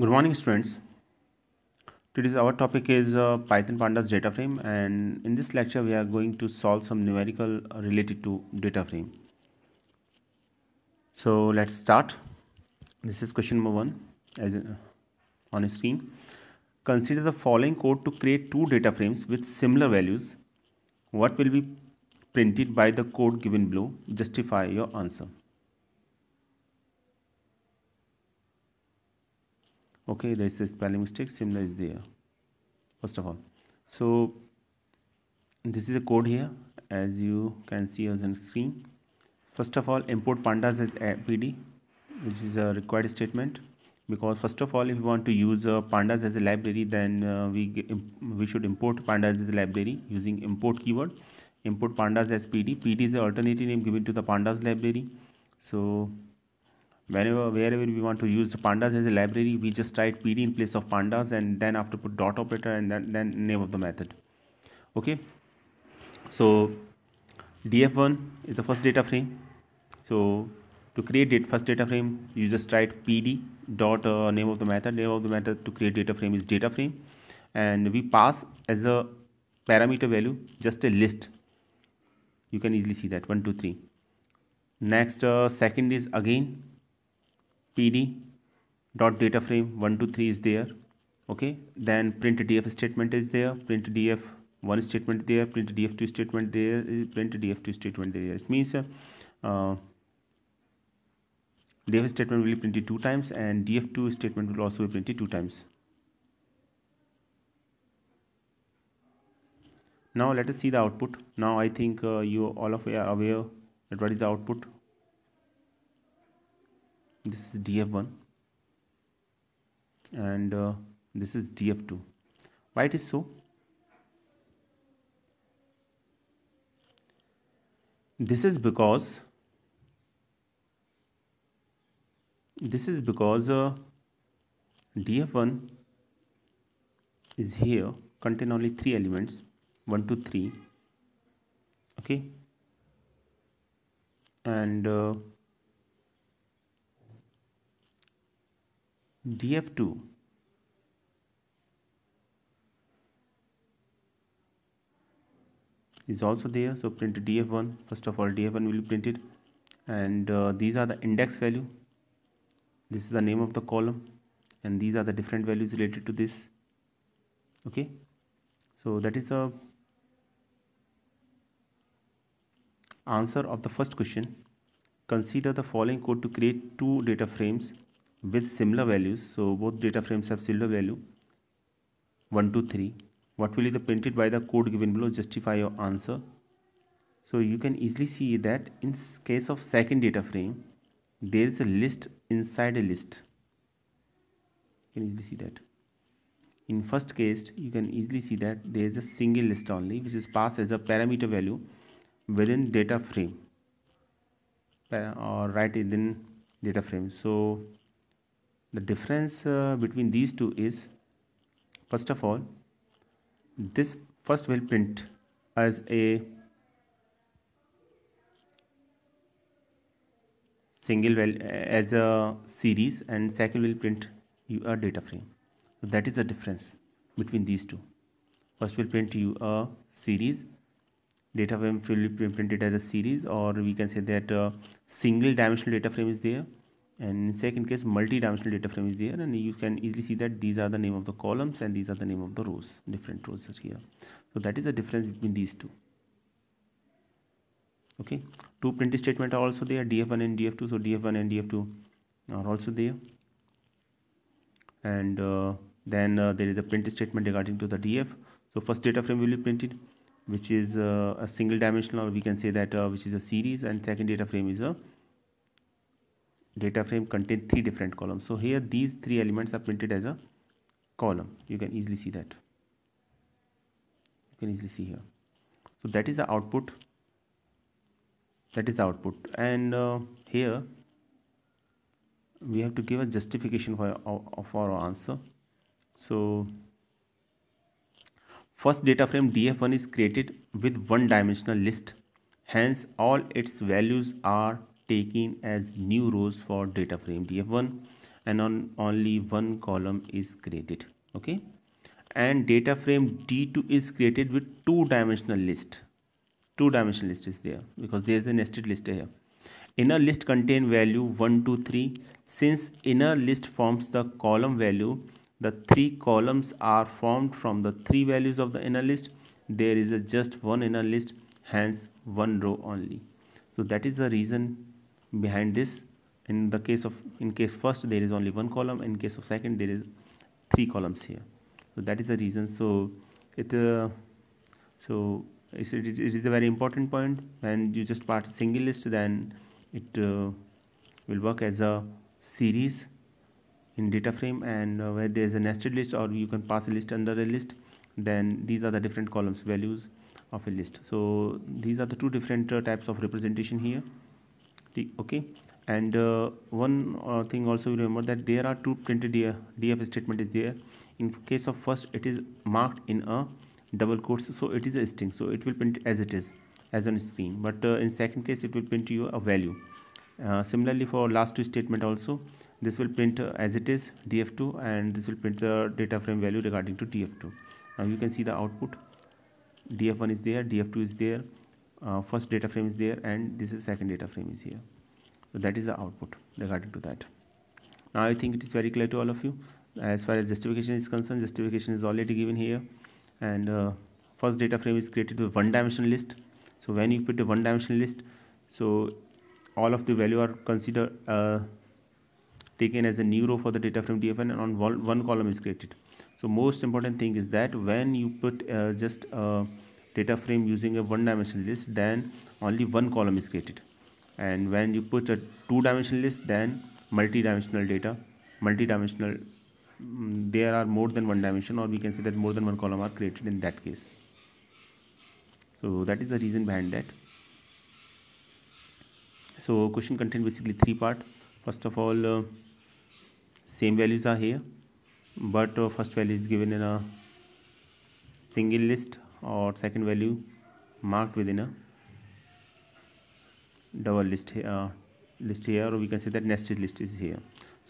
good morning students today's our topic is uh, python pandas data frame and in this lecture we are going to solve some numerical related to data frame so let's start this is question number one as uh, on on screen consider the following code to create two data frames with similar values what will be printed by the code given below justify your answer okay there is a spelling mistake similar is there first of all so this is a code here as you can see on screen first of all import pandas as pd which is a required statement because first of all if you want to use uh, pandas as a library then uh, we we should import pandas as a library using import keyword import pandas as pd pd is the alternative name given to the pandas library so whenever wherever we want to use the pandas as a library we just write pd in place of pandas and then after put dot operator and then, then name of the method okay so df1 is the first data frame so to create it first data frame you just write pd dot uh, name of the method name of the method to create data frame is data frame and we pass as a parameter value just a list you can easily see that one two three next uh, second is again pd dot data frame 123 is there okay then print df statement is there print df one statement there print df2 statement there eh, print df2 statement there it means uh, uh, df statement will be printed two times and df2 statement will also be printed two times now let us see the output now i think uh, you all of you are aware that what is the output this is df1 and uh, this is df2 why it is so this is because this is because uh, df1 is here contain only three elements 1 2 3 okay and uh, df2 is also there so print df1 first of all df1 will be printed and uh, these are the index value this is the name of the column and these are the different values related to this okay so that is the answer of the first question consider the following code to create two data frames with similar values so both data frames have similar value 1 2 3 what will be the printed by the code given below justify your answer so you can easily see that in case of second data frame there is a list inside a list you can easily see that in first case you can easily see that there is a single list only which is passed as a parameter value within data frame or right within data frame so the difference uh, between these two is first of all this first will print as a single well uh, as a series and second will print a data frame so that is the difference between these two first will print you a series data frame will be printed as a series or we can say that uh, single dimensional data frame is there and in second case multi-dimensional data frame is there and you can easily see that these are the name of the columns and these are the name of the rows different rows are here so that is the difference between these two okay two print statement are also there df1 and df2 so df1 and df2 are also there and uh, then uh, there is a print statement regarding to the df so first data frame will be printed which is uh, a single dimensional or we can say that uh, which is a series and second data frame is a data frame contain three different columns so here these three elements are printed as a column you can easily see that you can easily see here so that is the output that is the output and uh, here we have to give a justification for, uh, for our answer so first data frame df1 is created with one dimensional list hence all its values are taken as new rows for data frame df1 and on only one column is created okay and data frame d2 is created with two dimensional list two dimensional list is there because there is a nested list here inner list contain value 1 2 3 since inner list forms the column value the three columns are formed from the three values of the inner list there is just one inner list hence one row only so that is the reason behind this in the case of in case first there is only one column in case of second there is three columns here so that is the reason so it uh, so it is a very important point when you just part single list then it uh, will work as a series in data frame and uh, where there is a nested list or you can pass a list under a list then these are the different columns values of a list so these are the two different uh, types of representation here okay and uh, one uh, thing also remember that there are two printed DF, DF statement is there in case of first it is marked in a double quotes so it is a string so it will print as it is as on screen but uh, in second case it will print you a value uh, similarly for last two statement also this will print uh, as it is df2 and this will print the data frame value regarding to df2 now you can see the output df1 is there df2 is there uh, first data frame is there and this is second data frame is here so that is the output regarding to that now i think it is very clear to all of you as far as justification is concerned justification is already given here and uh, first data frame is created with one dimensional list so when you put a one dimensional list so all of the value are considered uh, taken as a new row for the data frame dfn and on one column is created so most important thing is that when you put uh, just uh, data frame using a one dimensional list then only one column is created and when you put a two dimensional list then multi-dimensional data multi-dimensional um, there are more than one dimension or we can say that more than one column are created in that case so that is the reason behind that so question contains basically three part first of all uh, same values are here but uh, first value is given in a single list or second value marked within a double list uh, list here or we can say that nested list is here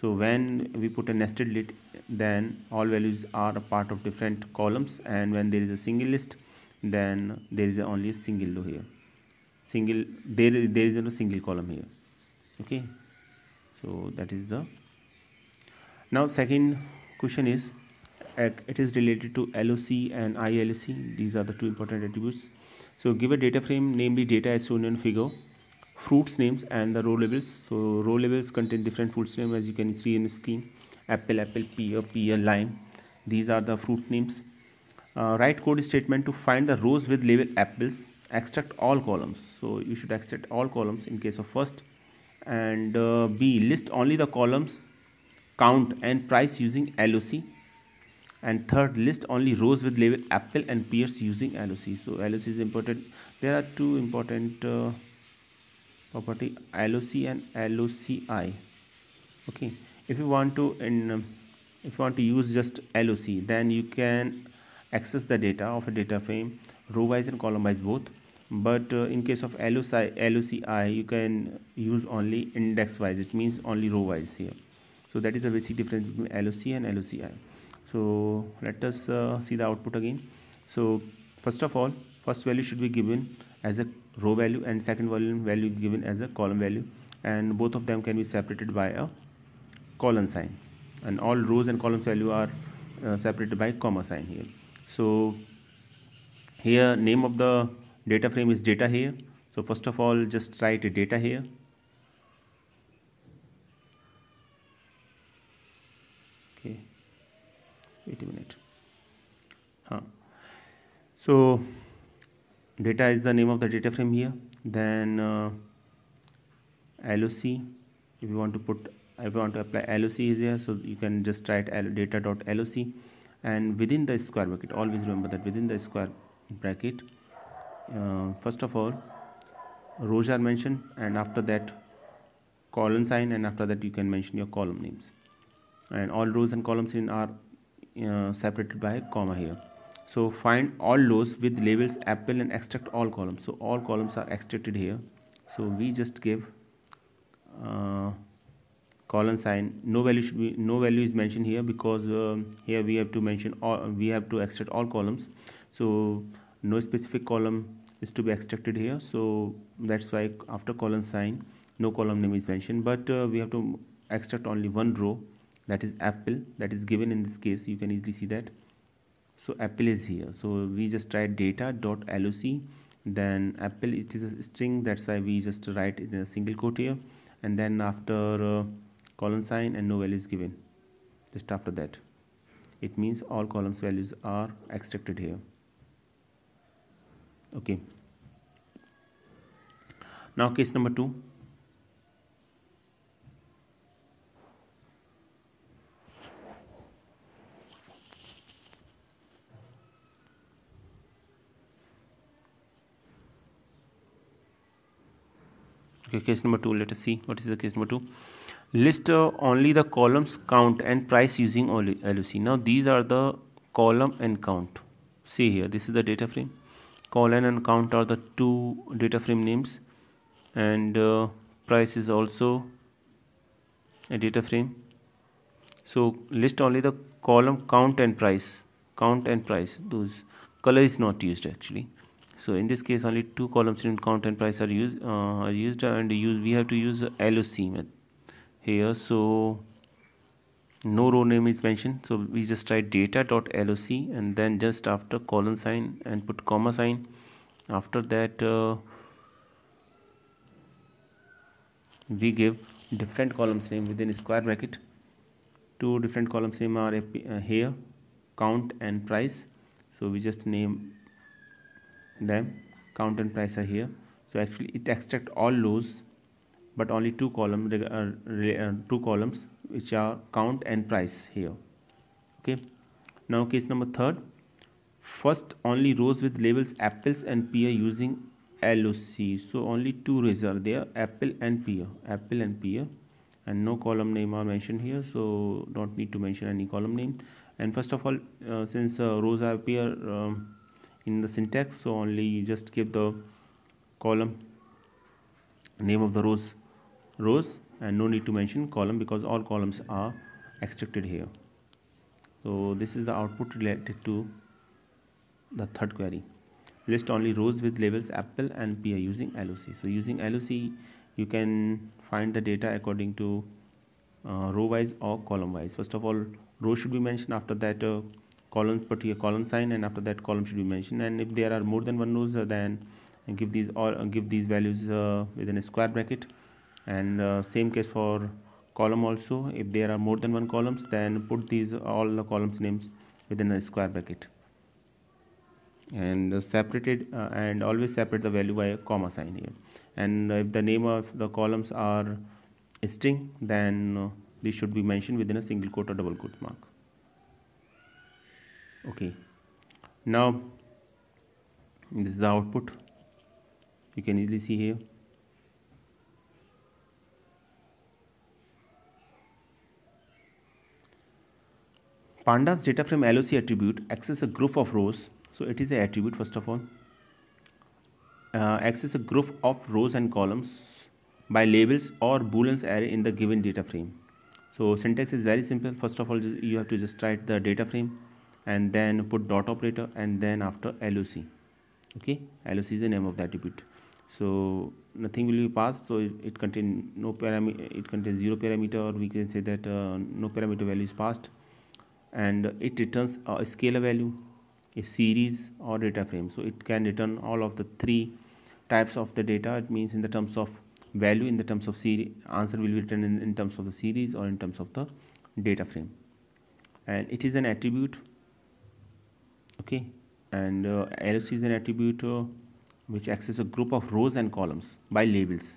so when we put a nested list then all values are a part of different columns and when there is a single list then there is only a single row here single there there is no single column here okay so that is the now second question is it is related to LOC and ILC. These are the two important attributes. So give a data frame, namely data as shown in figure, fruits names and the row labels. So row labels contain different fruits names as you can see in the scheme. Apple, apple, pear, pear, lime. These are the fruit names. Uh, write code statement to find the rows with label apples. Extract all columns. So you should extract all columns in case of first. And uh, B, list only the columns count and price using LOC and third list only rows with label apple and pears using LOC so LOC is important there are two important uh, property LOC and LOCI okay if you want to in um, if you want to use just LOC then you can access the data of a data frame row wise and column wise both but uh, in case of LOCI, LOCI you can use only index wise it means only row wise here so that is the basic difference between LOC and LOCI so let us uh, see the output again so first of all first value should be given as a row value and second volume value given as a column value and both of them can be separated by a colon sign and all rows and columns value are uh, separated by comma sign here so here name of the data frame is data here so first of all just write data here 80 minute huh. so data is the name of the data frame here then uh, LOC if you want to put if you want to apply LOC here so you can just write data.loc and within the square bracket always remember that within the square bracket uh, first of all rows are mentioned and after that colon sign and after that you can mention your column names and all rows and columns in are uh, separated by comma here so find all rows with labels apple and extract all columns so all columns are extracted here so we just give uh, colon sign no value should be no value is mentioned here because uh, here we have to mention all we have to extract all columns so no specific column is to be extracted here so that's why after colon sign no column name is mentioned but uh, we have to extract only one row that is apple that is given in this case you can easily see that so apple is here so we just write data dot loc then apple it is a string that's why we just write in a single quote here and then after uh, colon sign and no value is given just after that it means all columns values are extracted here okay now case number two okay case number 2 let us see what is the case number 2 list uh, only the columns count and price using LOC now these are the column and count see here this is the data frame column and count are the two data frame names and uh, price is also a data frame so list only the column count and price count and price those color is not used actually so in this case only two columns in count and price are used uh, are used and use we have to use LOC here so no row name is mentioned so we just write data dot loc and then just after colon sign and put comma sign after that uh, we give different columns name within square bracket two different columns name are here count and price so we just name them count and price are here so actually it extract all lows but only two columns, uh, uh, two columns which are count and price here okay now case number third first only rows with labels apples and pear using LOC so only two rows are there apple and pear apple and pear and no column name are mentioned here so don't need to mention any column name and first of all uh, since uh, rows are pear um, in the syntax so only you just give the column name of the rows rows and no need to mention column because all columns are extracted here so this is the output related to the third query list only rows with labels apple and pear using loc so using loc you can find the data according to uh, row wise or column wise first of all row should be mentioned after that uh, columns put here column sign and after that column should be mentioned and if there are more than one rows uh, then give these all uh, give these values uh, within a square bracket and same case for column also if there are more than one columns then put these all the columns names within a square bracket and separated uh, and always separate the value by a comma sign here and if the name of the columns are string then uh, they should be mentioned within a single quote or double quote mark okay now this is the output you can easily see here pandas data frame loc attribute access a group of rows so it is a attribute first of all uh, access a group of rows and columns by labels or booleans array in the given data frame so syntax is very simple first of all you have to just write the data frame and then put dot operator and then after loc okay loc is the name of the attribute so nothing will be passed so it, it contain no parameter it contains zero parameter or we can say that uh, no parameter value is passed and it returns a scalar value a series or data frame so it can return all of the three types of the data it means in the terms of value in the terms of series answer will be written in, in terms of the series or in terms of the data frame and it is an attribute okay and uh, LFC is an attribute uh, which accesses a group of rows and columns by labels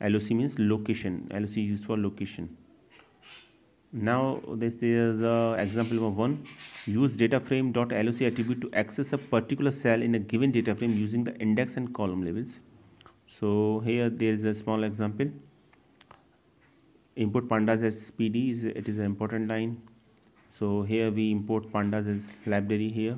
LOC means location LOC used for location now this is uh, example number one use data frame dot loc attribute to access a particular cell in a given data frame using the index and column labels so here there is a small example import pandas as pd is it is an important line so here we import pandas as library here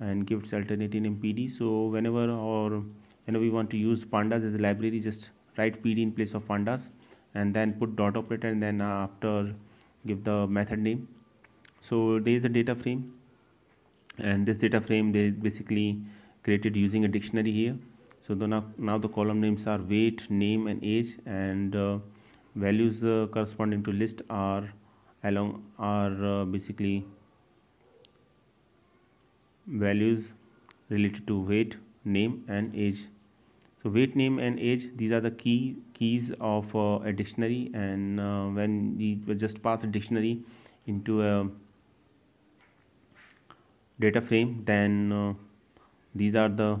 and give its alternative name pd so whenever or whenever we want to use pandas as a library just write pd in place of pandas and then put dot operator and then after give the method name so there is a data frame and this data frame they basically created using a dictionary here so the now, now the column names are weight name and age and uh, values uh, corresponding to list are along are uh, basically values related to weight name and age so weight name and age these are the key keys of uh, a dictionary and uh, when we just pass a dictionary into a data frame then these are the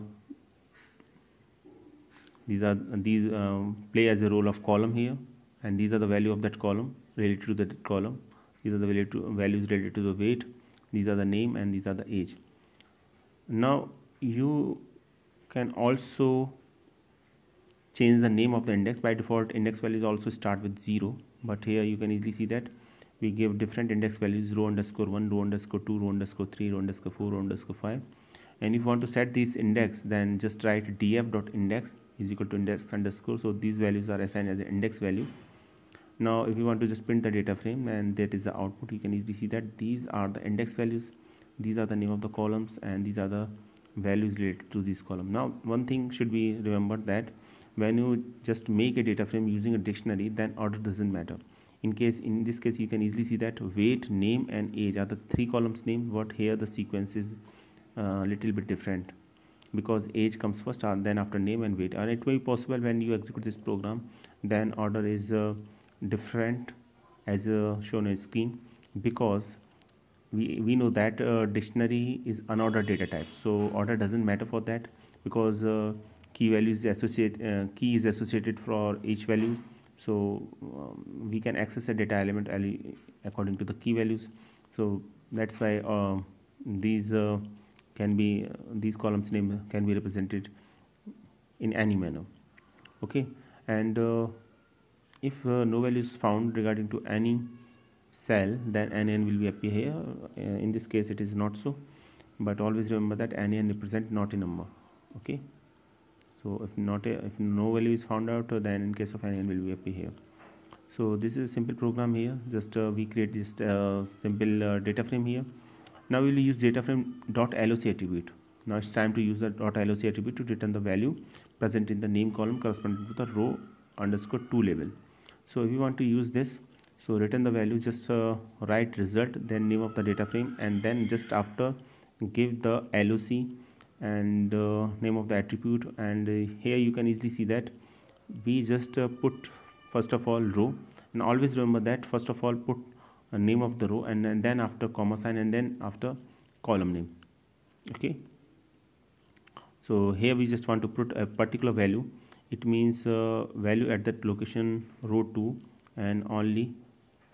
these are these uh, play as a role of column here and these are the value of that column related to that column these are the to, values related to the weight these are the name and these are the age now you can also change the name of the index by default index values also start with 0 but here you can easily see that we give different index values row underscore 1 row underscore 2 row underscore 3 row underscore 4 row underscore 5 and if you want to set this index then just write df dot index is equal to index underscore so these values are assigned as an index value now if you want to just print the data frame and that is the output you can easily see that these are the index values these are the name of the columns and these are the values related to this column now one thing should be remembered that when you just make a data frame using a dictionary then order doesn't matter in case in this case you can easily see that weight name and age are the three columns name what here the sequence is a uh, little bit different because age comes first and uh, then after name and weight and it may be possible when you execute this program then order is uh, different as uh, shown in screen because we, we know that uh, dictionary is unordered data type so order doesn't matter for that because uh, key value is associated uh, key is associated for each value so um, we can access a data element according to the key values so that's why um, these uh, can be uh, these columns name can be represented in any manner okay and if no value is found regarding to any cell then NN will be appear here uh, in this case it is not so but always remember that NN represent not a number okay so if not a, if no value is found out uh, then in case of NN will be appear here so this is a simple program here just uh, we create this uh, simple uh, data frame here now we will use data frame dot loc attribute now it's time to use the dot loc attribute to return the value present in the name column corresponding to the row underscore 2 label so if you want to use this so return the value just uh, write result then name of the data frame and then just after give the LOC and uh, name of the attribute and uh, here you can easily see that we just uh, put first of all row and always remember that first of all put a name of the row and, and then after comma sign and then after column name okay so here we just want to put a particular value it means uh, value at that location row 2 and only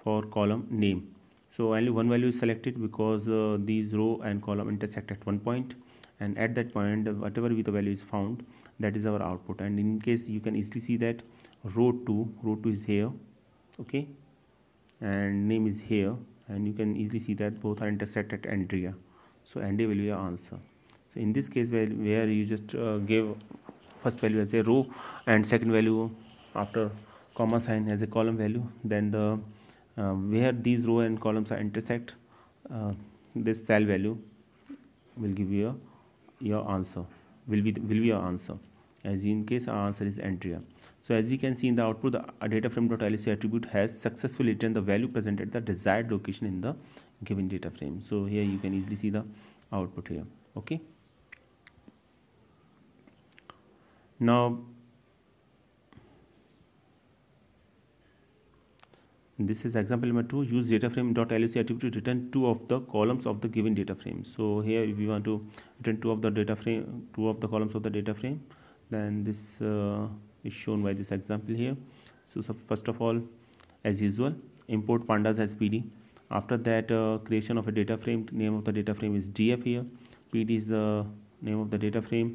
for column name so only one value is selected because uh, these row and column intersect at one point and at that point whatever with the value is found that is our output and in case you can easily see that row 2 row 2 is here okay and name is here and you can easily see that both are intersect at Andrea so Andrea will be your answer so in this case where, where you just uh, give first value as a row and second value after comma sign as a column value then the uh, where these row and columns are intersect uh, this cell value will give you a, your answer will be will be your answer as in case our answer is entria so as we can see in the output the data frame frame.lsc attribute has successfully returned the value presented at the desired location in the given data frame so here you can easily see the output here okay Now, this is example number 2 use data frame dot lec attribute to return two of the columns of the given data frame so here if you want to return two of the data frame two of the columns of the data frame then this uh, is shown by this example here so, so, first of all as usual import pandas as pd after that uh, creation of a data frame name of the data frame is df here pd is the name of the data frame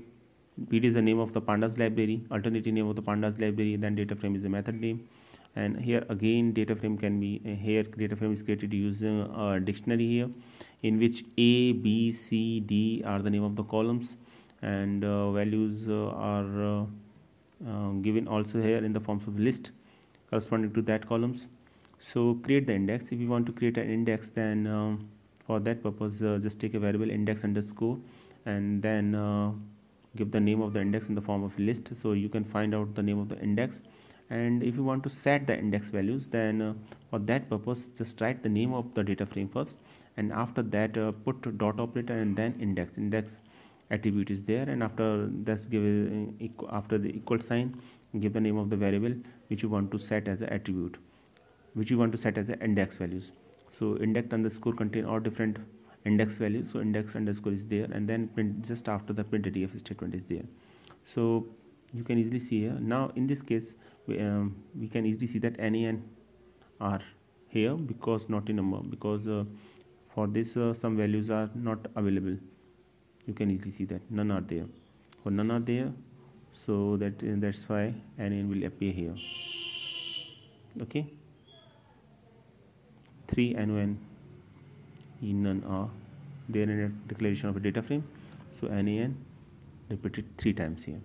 bd is the name of the pandas library alternative name of the pandas library then data frame is the method name and here again data frame can be uh, here data frame is created using a dictionary here in which a b c d are the name of the columns and uh, values uh, are uh, uh, given also here in the forms of list corresponding to that columns so create the index if you want to create an index then uh, for that purpose just take a variable index underscore and then give the name of the index in the form of list so you can find out the name of the index and if you want to set the index values then uh, for that purpose just write the name of the data frame first and after that uh, put dot operator and then index index attribute is there and after that's give after the equal sign give the name of the variable which you want to set as an attribute which you want to set as an index values so index underscore contain all different index value so index underscore is there and then print just after the print printdf statement is there so you can easily see here now in this case we, um, we can easily see that any and are here because not in number because uh, for this uh, some values are not available you can easily see that none are there For none are there so that uh, that's why any will appear here okay 3 and 1 in a there in a declaration of a data frame so nan repeated three times here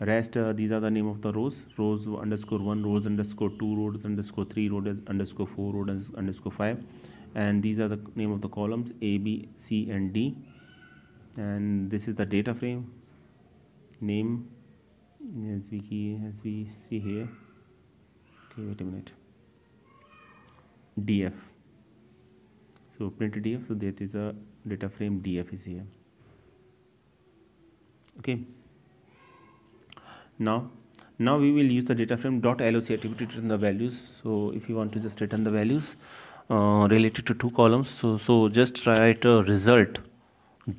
rest uh, these are the name of the rows rows underscore one rows underscore two rows underscore three rows underscore four rows underscore five and these are the name of the columns a b c and d and this is the data frame name as we key as we see here okay wait a minute df so print df so that is a data frame df is here okay now now we will use the data frame dot loc attribute to return the values so if you want to just return the values uh, related to two columns so so just write a result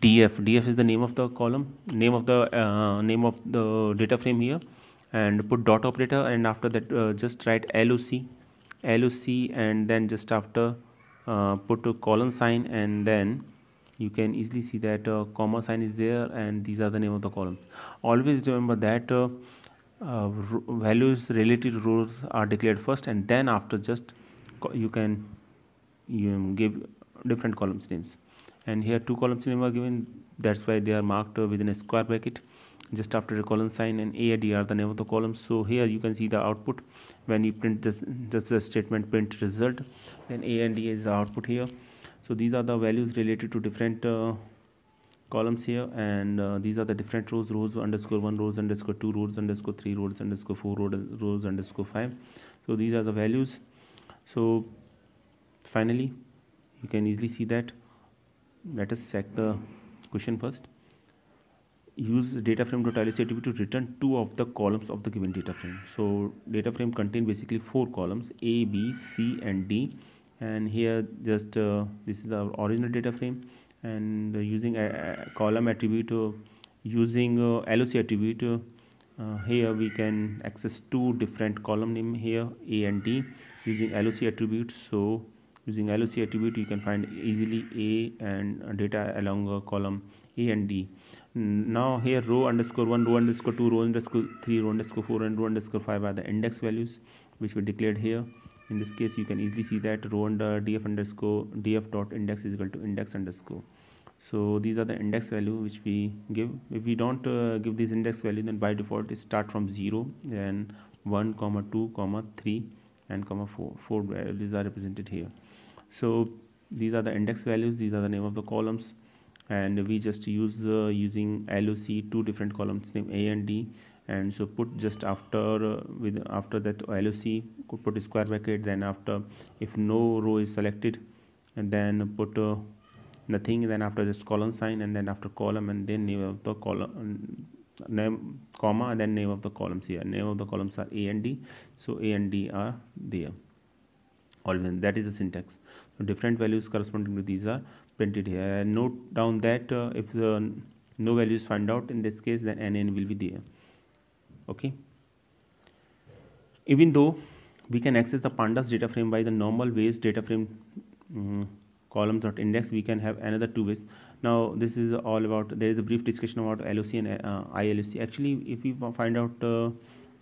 df df is the name of the column name of the uh, name of the data frame here and put dot operator and after that uh, just write loc loc and then just after uh, put a colon sign and then you can easily see that uh, comma sign is there and these are the name of the columns always remember that uh, uh, values related to rows are declared first and then after just you can you give different columns names and here two columns name are given that's why they are marked uh, within a square bracket just after a colon sign and AD are the name of the columns. so here you can see the output when you print this this statement print result then a and d is the output here so these are the values related to different uh, columns here and uh, these are the different rows rows underscore one rows underscore two rows underscore three rows underscore four rows underscore five so these are the values so finally you can easily see that let us check the question first use data frame dot attribute to return two of the columns of the given data frame so data frame contain basically four columns a b c and d and here just uh, this is our original data frame and uh, using a, a, column attribute uh, using uh, loc attribute uh, uh, here we can access two different column name here a and d using loc attribute so using loc attribute you can find easily a and uh, data along column a and d now here row underscore 1 row underscore 2 row underscore 3 row underscore 4 and row underscore 5 are the index values which were declared here in this case you can easily see that row under df underscore df dot index is equal to index underscore so these are the index value which we give if we don't uh, give this index value then by default it start from 0 then 1 comma 2 comma 3 and comma 4 four values are represented here so these are the index values these are the name of the columns and we just use uh, using LOC two different columns name A and D and so put just after uh, with after that LOC put square bracket then after if no row is selected and then put uh, nothing then after just column sign and then after column and then name of the column um, name comma and then name of the columns here name of the columns are A and D so A and D are there All that is the syntax so different values corresponding to these are printed here and note down that uh, if the no value is found out in this case then nn will be there okay even though we can access the pandas data frame by the normal ways data frame um, columns dot index we can have another two ways now this is all about there is a brief discussion about LOC and uh, ILOC actually if we find out uh,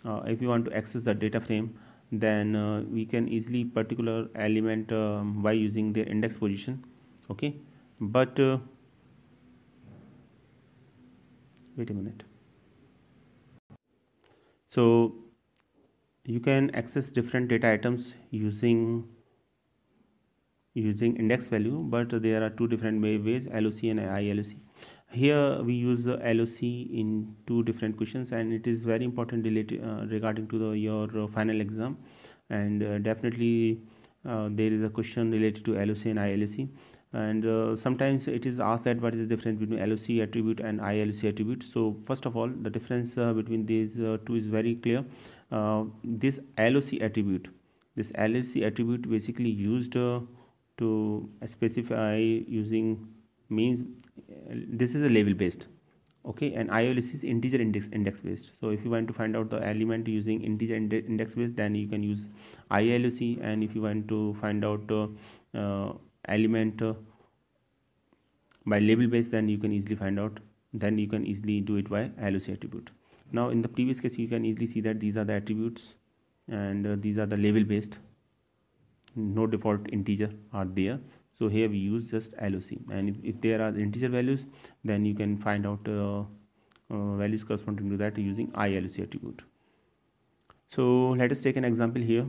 uh, if you want to access the data frame then uh, we can easily particular element um, by using their index position okay but uh, wait a minute so you can access different data items using using index value but there are two different ways LOC and ILOC here we use the LOC in two different questions and it is very important related uh, regarding to the your uh, final exam and uh, definitely uh, there is a question related to LOC and ILOC and uh, sometimes it is asked that what is the difference between LOC attribute and ILOC attribute so first of all the difference uh, between these uh, two is very clear uh, this LOC attribute this LOC attribute basically used uh, to specify using means uh, this is a label based okay and ILOC is integer index index based so if you want to find out the element using integer ind index based then you can use ILOC and if you want to find out element uh, by label base then you can easily find out then you can easily do it by ILOC attribute now in the previous case you can easily see that these are the attributes and uh, these are the label based no default integer are there so here we use just LOC and if, if there are integer values then you can find out uh, uh, values corresponding to that using ILOC attribute so let us take an example here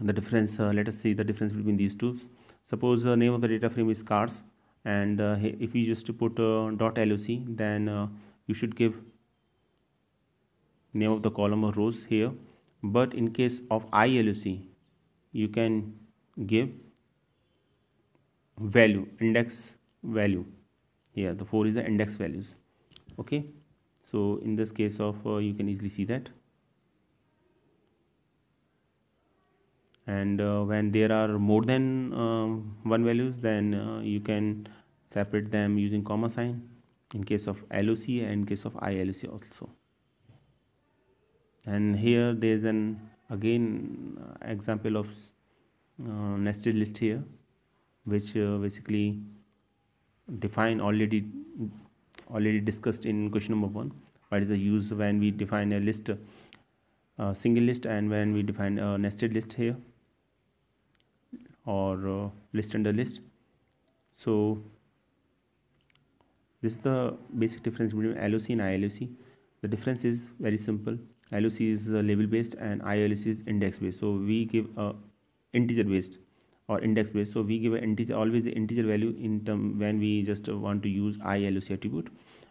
the difference uh, let us see the difference between these two suppose the name of the data frame is cars and uh, if we just put dot loc then uh, you should give name of the column or rows here but in case of iloc you can give value index value here the four is the index values okay so in this case of uh, you can easily see that and uh, when there are more than um, one values then uh, you can separate them using comma sign in case of LOC and case of ILOC also and here there is an again uh, example of uh, nested list here which uh, basically define already already discussed in question number one what is the use when we define a list single list and when we define a nested list here or uh, list under list so this is the basic difference between LOC and ILOC the difference is very simple LOC is uh, label based and ILOC is index based so we give a integer based or index based so we give an integer always the integer value in term when we just uh, want to use ILOC attribute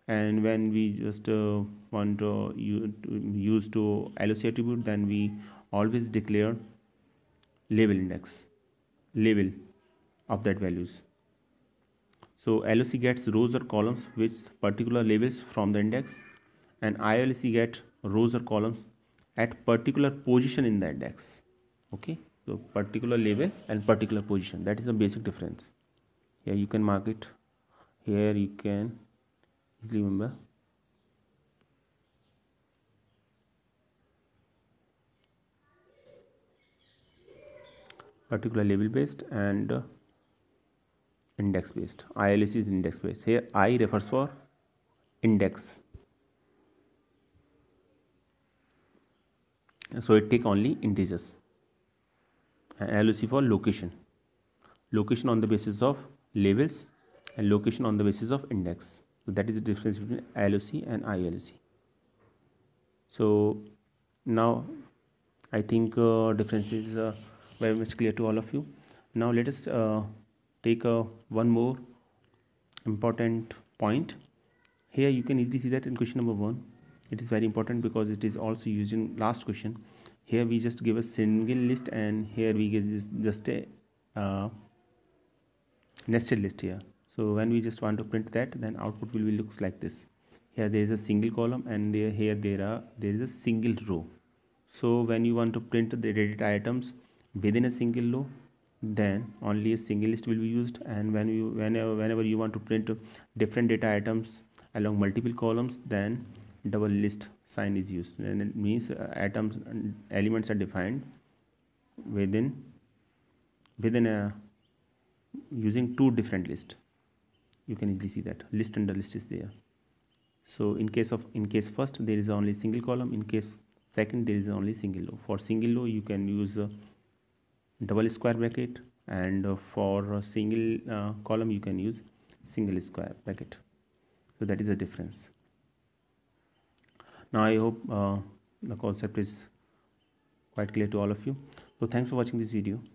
and when we just uh, want to use to LOC attribute then we always declare label index label of that values so LOC gets rows or columns with particular labels from the index and ILC gets rows or columns at particular position in the index okay so particular label and particular position that is the basic difference here you can mark it here you can remember particular label based and uh, index based ILS is index based here I refers for index so it take only integers and LOC for location location on the basis of labels and location on the basis of index so that is the difference between LOC and ILOC so now I think uh, difference is uh, very much clear to all of you now let us uh, take a uh, one more important point here you can easily see that in question number one it is very important because it is also used in last question here we just give a single list and here we give just a uh, nested list here so when we just want to print that then output will be looks like this here there is a single column and there here there are there is a single row so when you want to print the data items within a single row then only a single list will be used and when you whenever whenever you want to print different data items along multiple columns then double list sign is used and it means atoms uh, and elements are defined within within a using two different lists you can easily see that list under list is there so in case of in case first there is only single column in case second there is only single row for single row you can use uh, double square bracket and uh, for single uh, column you can use single square bracket so that is the difference now i hope uh, the concept is quite clear to all of you so thanks for watching this video